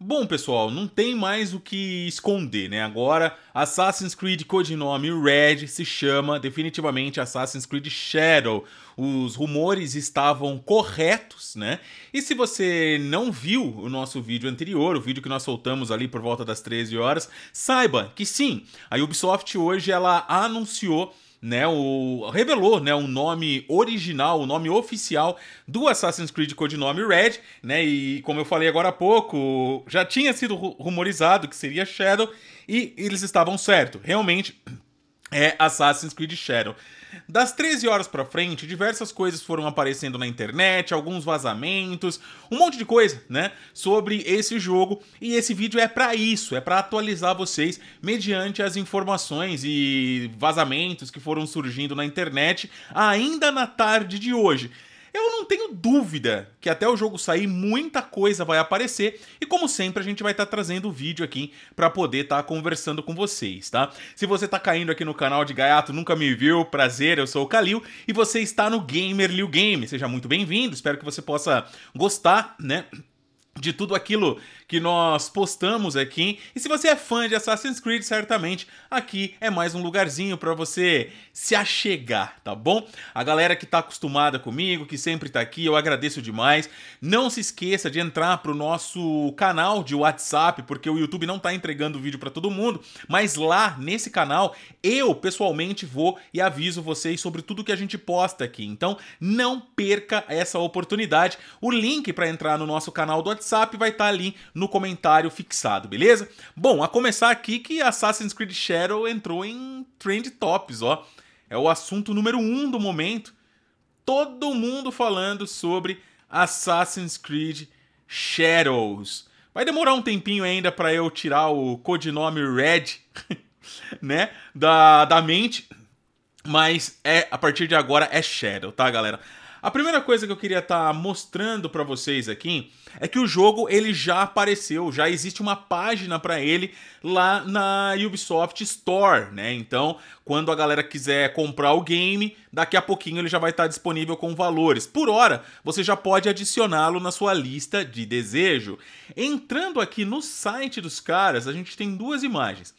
Bom, pessoal, não tem mais o que esconder, né? Agora, Assassin's Creed codinome Red se chama definitivamente Assassin's Creed Shadow. Os rumores estavam corretos, né? E se você não viu o nosso vídeo anterior, o vídeo que nós soltamos ali por volta das 13 horas, saiba que sim, a Ubisoft hoje ela anunciou né, o revelou, né, o nome original, o nome oficial do Assassin's Creed codinome Red, né? E como eu falei agora há pouco, já tinha sido rumorizado que seria Shadow e eles estavam certo. Realmente é Assassin's Creed Shadow. Das 13 horas para frente, diversas coisas foram aparecendo na internet, alguns vazamentos, um monte de coisa, né, sobre esse jogo, e esse vídeo é para isso, é para atualizar vocês mediante as informações e vazamentos que foram surgindo na internet ainda na tarde de hoje. Eu não tenho dúvida que até o jogo sair muita coisa vai aparecer e como sempre a gente vai estar tá trazendo o vídeo aqui para poder estar tá conversando com vocês, tá? Se você tá caindo aqui no canal de Gaiato Nunca Me Viu, prazer, eu sou o Kalil e você está no Gamer Liu Game. Seja muito bem-vindo, espero que você possa gostar, né? de tudo aquilo que nós postamos aqui. E se você é fã de Assassin's Creed, certamente aqui é mais um lugarzinho para você se achegar, tá bom? A galera que tá acostumada comigo, que sempre tá aqui, eu agradeço demais. Não se esqueça de entrar pro nosso canal de WhatsApp, porque o YouTube não tá entregando vídeo para todo mundo, mas lá nesse canal eu pessoalmente vou e aviso vocês sobre tudo que a gente posta aqui. Então, não perca essa oportunidade. O link para entrar no nosso canal do WhatsApp WhatsApp vai estar tá ali no comentário fixado, beleza? Bom, a começar aqui que Assassin's Creed Shadow entrou em trend tops, ó. É o assunto número um do momento. Todo mundo falando sobre Assassin's Creed Shadows. Vai demorar um tempinho ainda para eu tirar o codinome Red, né, da, da mente, mas é a partir de agora é Shadow, tá, galera? A primeira coisa que eu queria estar tá mostrando para vocês aqui é que o jogo ele já apareceu, já existe uma página para ele lá na Ubisoft Store, né? Então, quando a galera quiser comprar o game, daqui a pouquinho ele já vai estar tá disponível com valores. Por hora, você já pode adicioná-lo na sua lista de desejo. Entrando aqui no site dos caras, a gente tem duas imagens.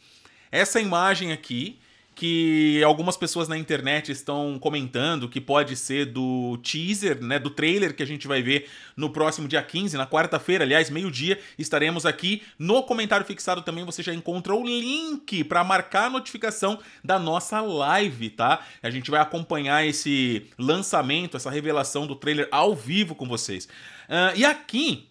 Essa imagem aqui, que algumas pessoas na internet estão comentando que pode ser do teaser, né, do trailer que a gente vai ver no próximo dia 15, na quarta-feira, aliás, meio-dia, estaremos aqui. No comentário fixado também você já encontra o link para marcar a notificação da nossa live, tá? A gente vai acompanhar esse lançamento, essa revelação do trailer ao vivo com vocês. Uh, e aqui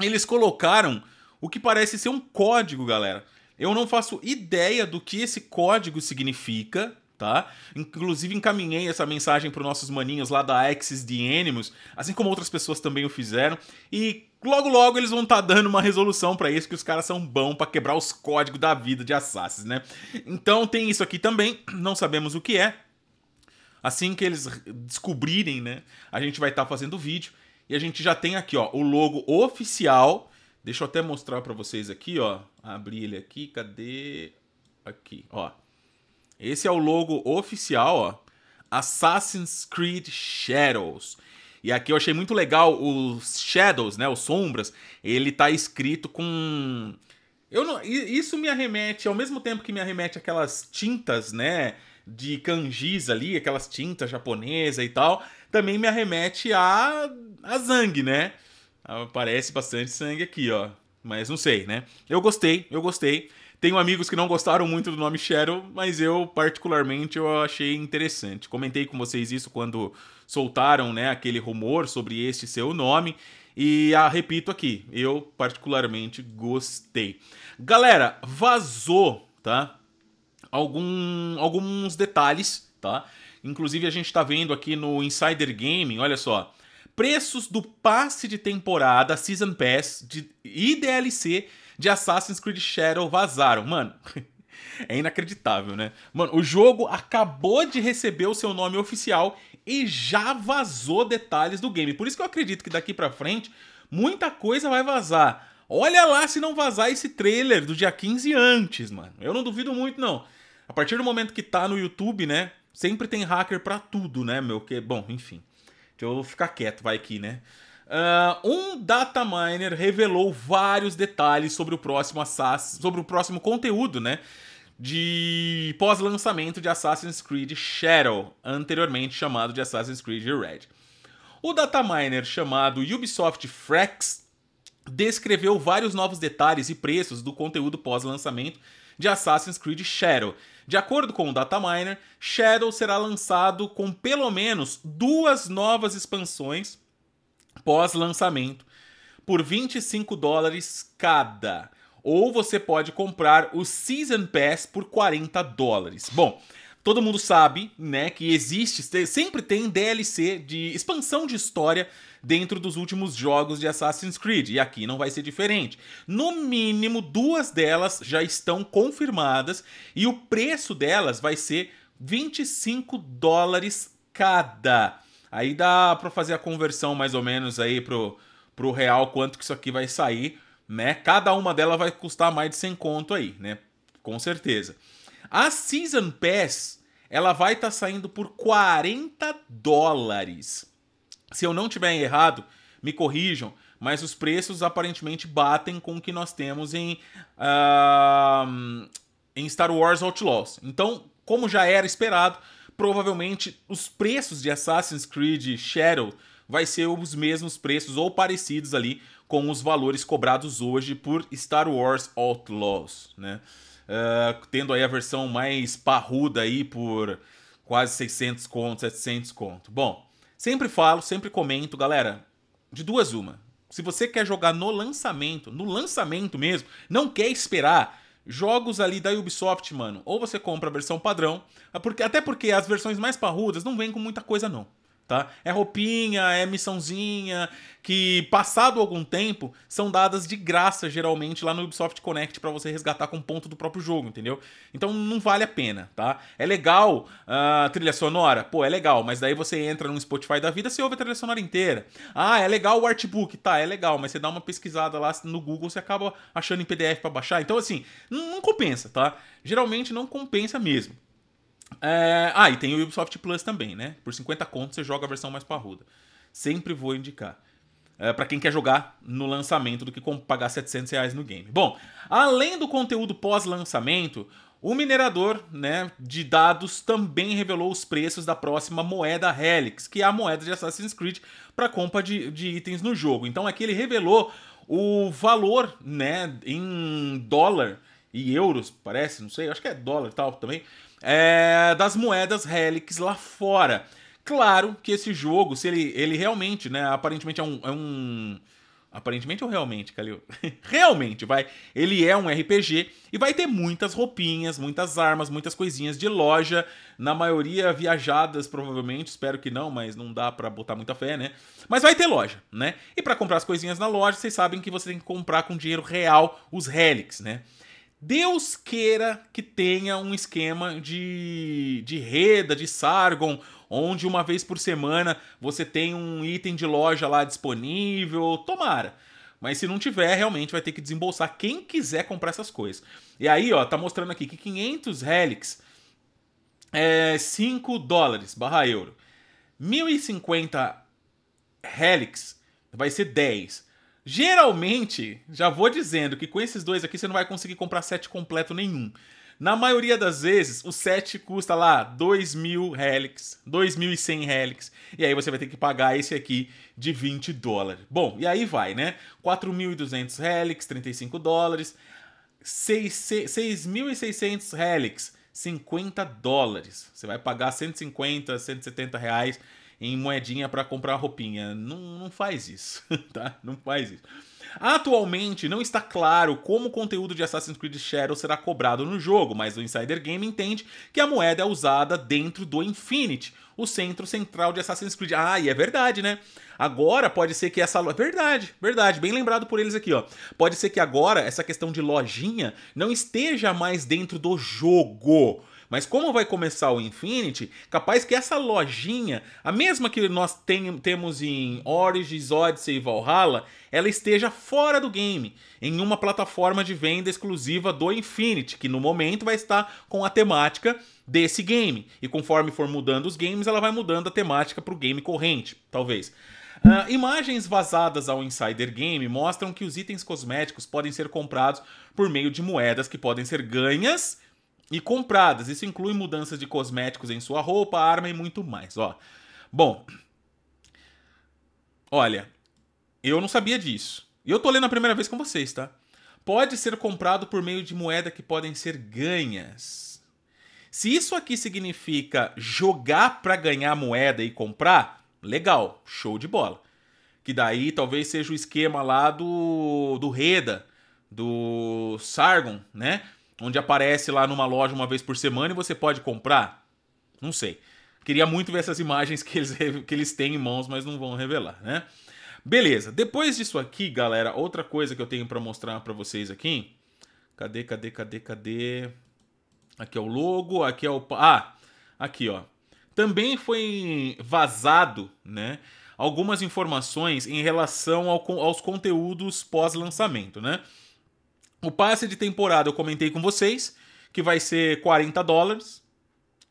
eles colocaram o que parece ser um código, galera. Eu não faço ideia do que esse código significa, tá? Inclusive encaminhei essa mensagem para os nossos maninhos lá da Axis de Animus, assim como outras pessoas também o fizeram, e logo logo eles vão estar tá dando uma resolução para isso que os caras são bons para quebrar os códigos da vida de assassins, né? Então tem isso aqui também, não sabemos o que é. Assim que eles descobrirem, né, a gente vai estar tá fazendo vídeo e a gente já tem aqui, ó, o logo oficial Deixa eu até mostrar para vocês aqui, ó. Abrir ele aqui, cadê? Aqui, ó. Esse é o logo oficial, ó. Assassin's Creed Shadows. E aqui eu achei muito legal os Shadows, né, os sombras, ele tá escrito com eu não, isso me arremete, ao mesmo tempo que me arremete aquelas tintas, né, de kanjis ali, aquelas tintas japonesa e tal, também me arremete a a Zang, né? Aparece bastante sangue aqui, ó. Mas não sei, né? Eu gostei, eu gostei. Tenho amigos que não gostaram muito do nome Cheryl, mas eu, particularmente, eu achei interessante. Comentei com vocês isso quando soltaram né, aquele rumor sobre este seu nome. E ah, repito aqui, eu particularmente gostei. Galera, vazou, tá? Algum, alguns detalhes, tá? Inclusive a gente tá vendo aqui no Insider Gaming, olha só preços do passe de temporada, Season Pass de, e DLC de Assassin's Creed Shadow vazaram. Mano, é inacreditável, né? Mano, o jogo acabou de receber o seu nome oficial e já vazou detalhes do game. Por isso que eu acredito que daqui para frente muita coisa vai vazar. Olha lá se não vazar esse trailer do dia 15 antes, mano. Eu não duvido muito não. A partir do momento que tá no YouTube, né? Sempre tem hacker para tudo, né, meu? Que bom, enfim. Deixa eu ficar quieto, vai aqui, né? Uh, um data miner revelou vários detalhes sobre o próximo Assassin, sobre o próximo conteúdo, né? De pós-lançamento de Assassin's Creed Shadow, anteriormente chamado de Assassin's Creed Red. O data miner chamado Ubisoft Frax descreveu vários novos detalhes e preços do conteúdo pós-lançamento de Assassin's Creed Shadow, de acordo com o Dataminer, Shadow será lançado com pelo menos duas novas expansões pós-lançamento por 25 dólares cada. Ou você pode comprar o Season Pass por 40 dólares. Bom, Todo mundo sabe, né, que existe, sempre tem DLC de expansão de história dentro dos últimos jogos de Assassin's Creed, e aqui não vai ser diferente. No mínimo, duas delas já estão confirmadas e o preço delas vai ser 25 dólares cada. Aí dá para fazer a conversão mais ou menos aí pro, pro real quanto que isso aqui vai sair, né? Cada uma delas vai custar mais de 100 conto aí, né? Com certeza. A Season Pass, ela vai estar tá saindo por 40 dólares. Se eu não tiver errado, me corrijam, mas os preços aparentemente batem com o que nós temos em, uh, em Star Wars Outlaws. Então, como já era esperado, provavelmente os preços de Assassin's Creed Shadow vai ser os mesmos preços ou parecidos ali com os valores cobrados hoje por Star Wars Outlaws, né? uh, tendo aí a versão mais parruda aí por quase 600 conto, 700 conto. Bom, sempre falo, sempre comento, galera, de duas uma. Se você quer jogar no lançamento, no lançamento mesmo, não quer esperar jogos ali da Ubisoft, mano, ou você compra a versão padrão, porque até porque as versões mais parrudas não vêm com muita coisa não. Tá? É roupinha, é missãozinha, que passado algum tempo são dadas de graça geralmente lá no Ubisoft Connect para você resgatar com ponto do próprio jogo, entendeu? Então não vale a pena, tá? É legal a uh, trilha sonora, pô, é legal, mas daí você entra no Spotify da vida, você ouve a trilha sonora inteira. Ah, é legal o artbook, tá? É legal, mas você dá uma pesquisada lá no Google, você acaba achando em PDF para baixar. Então assim, não compensa, tá? Geralmente não compensa mesmo. É... Ah, e tem o Ubisoft Plus também, né? Por 50 conto você joga a versão mais parruda. Sempre vou indicar. É, para quem quer jogar no lançamento do que pagar 700 reais no game. Bom, além do conteúdo pós-lançamento, o minerador né, de dados também revelou os preços da próxima moeda Helix, que é a moeda de Assassin's Creed para compra de, de itens no jogo. Então aqui ele revelou o valor né, em dólar e euros, parece, não sei, acho que é dólar e tal também, é, das moedas relics lá fora. Claro que esse jogo, se ele, ele realmente, né, aparentemente é um, é um Aparentemente ou realmente, Calil? realmente, vai. Ele é um RPG e vai ter muitas roupinhas, muitas armas, muitas coisinhas de loja, na maioria viajadas provavelmente, espero que não, mas não dá para botar muita fé, né? Mas vai ter loja, né? E para comprar as coisinhas na loja, vocês sabem que você tem que comprar com dinheiro real os relics, né? Deus queira que tenha um esquema de, de reda, de Sargon, onde uma vez por semana você tem um item de loja lá disponível, tomara. Mas se não tiver, realmente vai ter que desembolsar quem quiser comprar essas coisas. E aí, ó, tá mostrando aqui que 500 relics é 5 dólares barra euro. 1050 relics vai ser 10. Geralmente, já vou dizendo que com esses dois aqui você não vai conseguir comprar set completo nenhum. Na maioria das vezes, o set custa lá 2.000 relics, 2.100 relics, e aí você vai ter que pagar esse aqui de 20 dólares. Bom, e aí vai, né? 4.200 relics, 35 dólares, 6.600 relics, 50 dólares. Você vai pagar 150, 170 reais em moedinha para comprar roupinha. Não, não faz isso, tá? Não faz isso. Atualmente, não está claro como o conteúdo de Assassin's Creed Shadow será cobrado no jogo, mas o Insider Game entende que a moeda é usada dentro do Infinity, o centro central de Assassin's Creed. Ah, e é verdade, né? Agora pode ser que essa. Verdade, verdade, bem lembrado por eles aqui, ó. Pode ser que agora essa questão de lojinha não esteja mais dentro do jogo mas como vai começar o Infinity, capaz que essa lojinha, a mesma que nós tem, temos em Origins, Odyssey e Valhalla, ela esteja fora do game, em uma plataforma de venda exclusiva do Infinity, que no momento vai estar com a temática desse game. E conforme for mudando os games, ela vai mudando a temática para o game corrente, talvez. Uh, imagens vazadas ao Insider Game mostram que os itens cosméticos podem ser comprados por meio de moedas que podem ser ganhas e compradas. Isso inclui mudanças de cosméticos em sua roupa, arma e muito mais. Ó. Bom, olha, eu não sabia disso. E eu tô lendo a primeira vez com vocês, tá? Pode ser comprado por meio de moeda que podem ser ganhas. Se isso aqui significa jogar para ganhar moeda e comprar, legal, show de bola. Que daí talvez seja o esquema lá do do Reda, do Sargon, né? onde aparece lá numa loja uma vez por semana e você pode comprar? Não sei. Queria muito ver essas imagens que eles, que eles têm em mãos, mas não vão revelar, né? Beleza, depois disso aqui, galera, outra coisa que eu tenho para mostrar para vocês aqui. Cadê, cadê, cadê, cadê? Aqui é o logo, aqui é o... Ah, aqui, ó. Também foi vazado, né? Algumas informações em relação ao, aos conteúdos pós-lançamento, né? O passe de temporada eu comentei com vocês, que vai ser 40 dólares.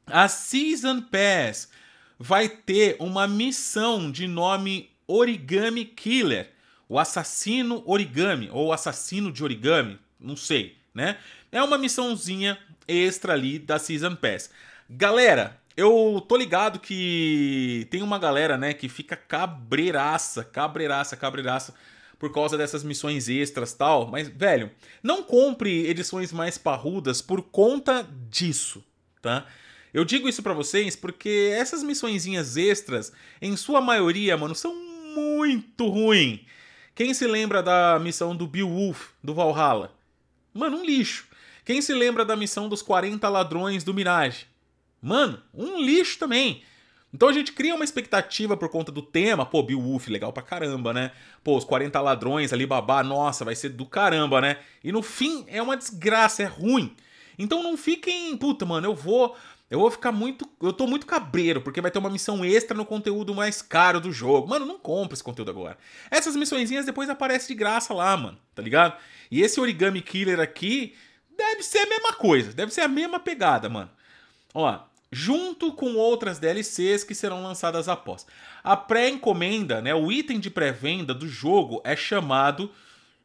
A Season Pass vai ter uma missão de nome Origami Killer, o assassino origami ou assassino de origami, não sei, né? É uma missãozinha extra ali da Season Pass. Galera, eu tô ligado que tem uma galera, né, que fica cabreiraça, cabreiraça, cabreiraça por causa dessas missões extras tal. Mas, velho, não compre edições mais parrudas por conta disso, tá? Eu digo isso para vocês porque essas missõezinhas extras, em sua maioria, mano, são muito ruins. Quem se lembra da missão do Beowulf, do Valhalla? Mano, um lixo. Quem se lembra da missão dos 40 ladrões do Mirage? Mano, um lixo também. Então a gente cria uma expectativa por conta do tema, pô, Beowulf, legal pra caramba, né? Pô, os 40 ladrões, ali babá, nossa, vai ser do caramba, né? E no fim é uma desgraça, é ruim. Então não fiquem, puta, mano, eu vou eu vou ficar muito. Eu tô muito cabreiro, porque vai ter uma missão extra no conteúdo mais caro do jogo. Mano, não compra esse conteúdo agora. Essas missõezinhas depois aparecem de graça lá, mano, tá ligado? E esse Origami Killer aqui deve ser a mesma coisa, deve ser a mesma pegada, mano. Ó, junto com outras DLCs que serão lançadas após. A pré-encomenda, né, o item de pré-venda do jogo é chamado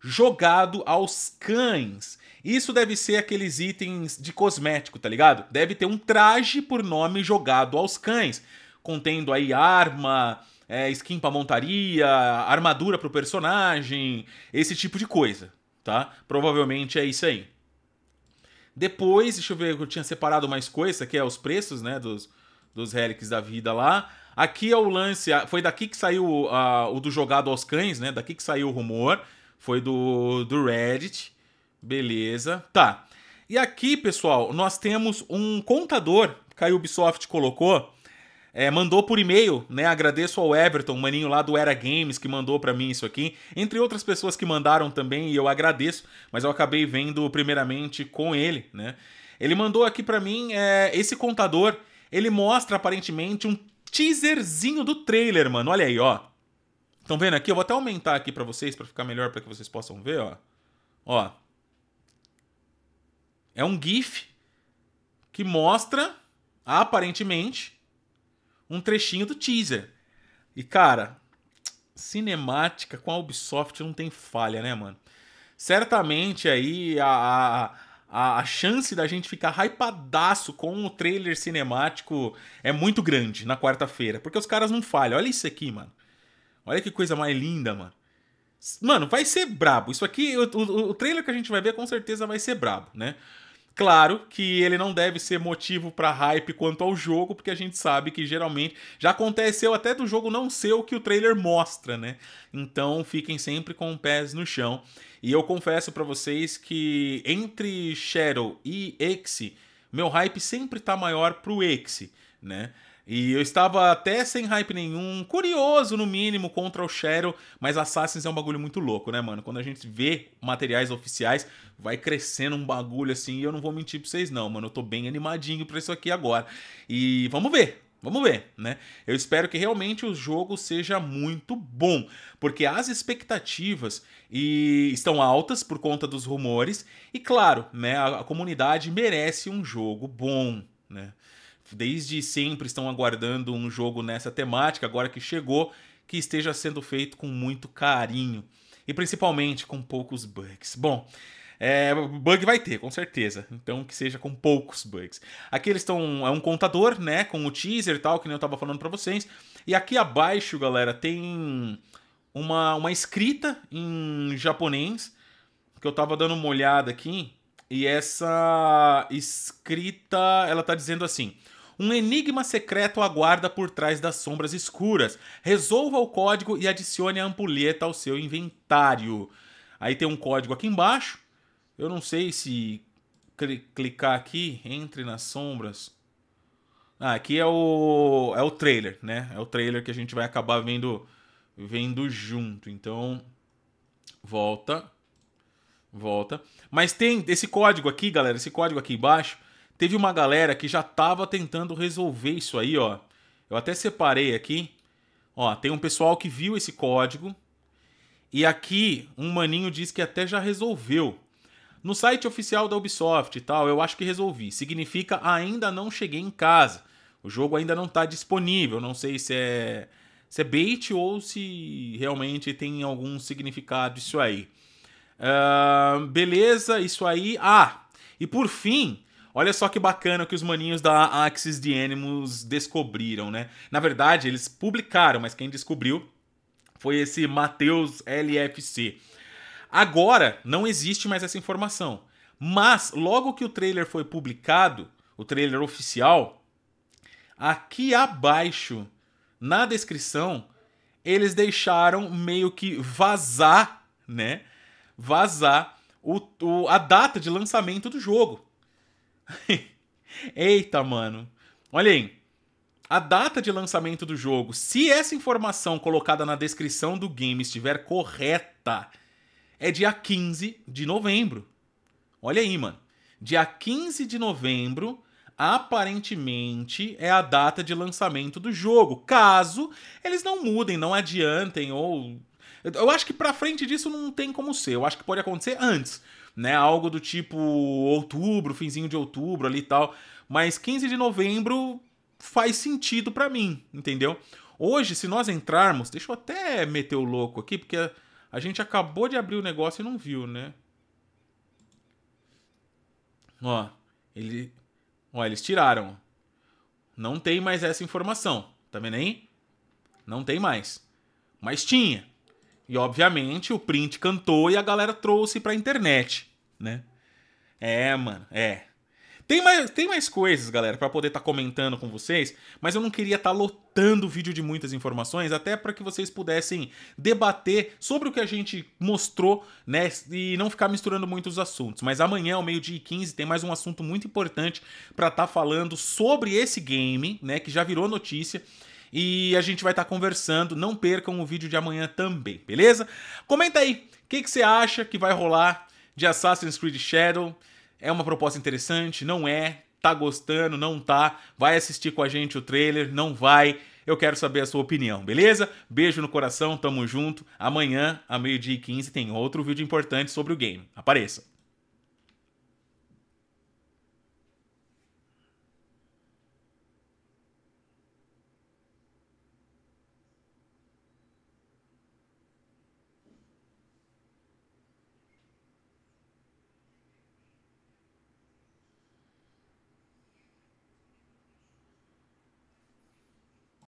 jogado aos cães. Isso deve ser aqueles itens de cosmético, tá ligado? Deve ter um traje por nome jogado aos cães, contendo aí arma, é, skin pra montaria, armadura pro personagem, esse tipo de coisa, tá? Provavelmente é isso aí. Depois, deixa eu ver, eu tinha separado mais coisa, que é os preços, né, dos, dos relics da vida lá. Aqui é o lance, foi daqui que saiu uh, o do jogado aos cães, né? Daqui que saiu o rumor, foi do, do Reddit. Beleza, tá. E aqui, pessoal, nós temos um contador que a Ubisoft colocou é, mandou por e-mail, né? Agradeço ao Everton, maninho lá do Era Games, que mandou para mim isso aqui. Entre outras pessoas que mandaram também, e eu agradeço, mas eu acabei vendo primeiramente com ele, né? Ele mandou aqui para mim é, esse contador. Ele mostra aparentemente um teaserzinho do trailer, mano. Olha aí, ó. Estão vendo aqui? Eu vou até aumentar aqui para vocês, para ficar melhor, para que vocês possam ver, ó. Ó. É um GIF que mostra, aparentemente, um trechinho do teaser. E, cara, cinemática com a Ubisoft não tem falha, né, mano? Certamente aí a, a, a chance da gente ficar hypadaço com o trailer cinemático é muito grande na quarta-feira. Porque os caras não falham. Olha isso aqui, mano. Olha que coisa mais linda, mano. Mano, vai ser brabo. Isso aqui, o, o, o trailer que a gente vai ver com certeza vai ser brabo, né? Claro que ele não deve ser motivo para hype quanto ao jogo, porque a gente sabe que geralmente já aconteceu até do jogo não ser o que o trailer mostra, né? Então fiquem sempre com os pés no chão. E eu confesso para vocês que entre Shadow e Exe, meu hype sempre tá maior pro Exe, né? E eu estava até sem hype nenhum, curioso no mínimo contra o Shadow, mas Assassins é um bagulho muito louco, né, mano? Quando a gente vê materiais oficiais, vai crescendo um bagulho assim, e eu não vou mentir pra vocês não, mano, eu tô bem animadinho pra isso aqui agora. E vamos ver, Vamos ver, né? Eu espero que realmente o jogo seja muito bom, porque as expectativas e estão altas por conta dos rumores e claro, né, a, a comunidade merece um jogo bom, né? desde sempre estão aguardando um jogo nessa temática, agora que chegou, que esteja sendo feito com muito carinho. E principalmente com poucos bugs. Bom, é, bug vai ter, com certeza. Então que seja com poucos bugs. Aqui eles estão. É um contador, né? Com o teaser e tal, que nem eu tava falando para vocês. E aqui abaixo, galera, tem uma, uma escrita em japonês. Que eu tava dando uma olhada aqui. E essa escrita, ela tá dizendo assim: um enigma secreto aguarda por trás das sombras escuras. Resolva o código e adicione a ampulheta ao seu inventário. Aí tem um código aqui embaixo. Eu não sei se clicar aqui, entre nas sombras. Ah, aqui é o é o trailer, né? É o trailer que a gente vai acabar vendo vendo junto. Então, volta. Volta. Mas tem esse código aqui, galera, esse código aqui embaixo, Teve uma galera que já tava tentando resolver isso aí, ó. Eu até separei aqui. Ó, tem um pessoal que viu esse código. E aqui um maninho diz que até já resolveu. No site oficial da Ubisoft e tal, eu acho que resolvi. Significa ainda não cheguei em casa. O jogo ainda não está disponível. Não sei se é, se é bait ou se realmente tem algum significado isso aí. Uh, beleza, isso aí. Ah, e por fim, Olha só que bacana que os maninhos da Axis de Animus descobriram, né? Na verdade, eles publicaram, mas quem descobriu foi esse Matheus LFC. Agora não existe mais essa informação. Mas logo que o trailer foi publicado, o trailer oficial, aqui abaixo na descrição, eles deixaram meio que vazar, né? Vazar o, o, a data de lançamento do jogo. Eita, mano. Olha aí. A data de lançamento do jogo, se essa informação colocada na descrição do game estiver correta, é dia 15 de novembro. Olha aí, mano. Dia 15 de novembro, aparentemente, é a data de lançamento do jogo. Caso eles não mudem, não adiantem ou. Eu acho que pra frente disso não tem como ser. Eu acho que pode acontecer antes né? Algo do tipo outubro, finzinho de outubro ali e tal. Mas 15 de novembro faz sentido para mim, entendeu? Hoje, se nós entrarmos, deixa eu até meter o louco aqui, porque a, a gente acabou de abrir o negócio e não viu, né? Ó, ele, ó, eles tiraram. Não tem mais essa informação, tá vendo aí? Não tem mais. Mas tinha. E obviamente o print cantou e a galera trouxe pra internet, né? É, mano, é. Tem mais, tem mais coisas, galera, para poder estar tá comentando com vocês, mas eu não queria estar tá lotando o vídeo de muitas informações, até para que vocês pudessem debater sobre o que a gente mostrou, né, e não ficar misturando muitos assuntos. Mas amanhã, ao meio-dia e 15, tem mais um assunto muito importante para estar tá falando sobre esse game, né, que já virou notícia e a gente vai estar tá conversando. Não percam o vídeo de amanhã também, beleza? Comenta aí o que, que você acha que vai rolar de Assassin's Creed Shadow. É uma proposta interessante? Não é? Tá gostando? Não tá? Vai assistir com a gente o trailer? Não vai? Eu quero saber a sua opinião, beleza? Beijo no coração, tamo junto. Amanhã, a meio-dia e 15, tem outro vídeo importante sobre o game. Apareça!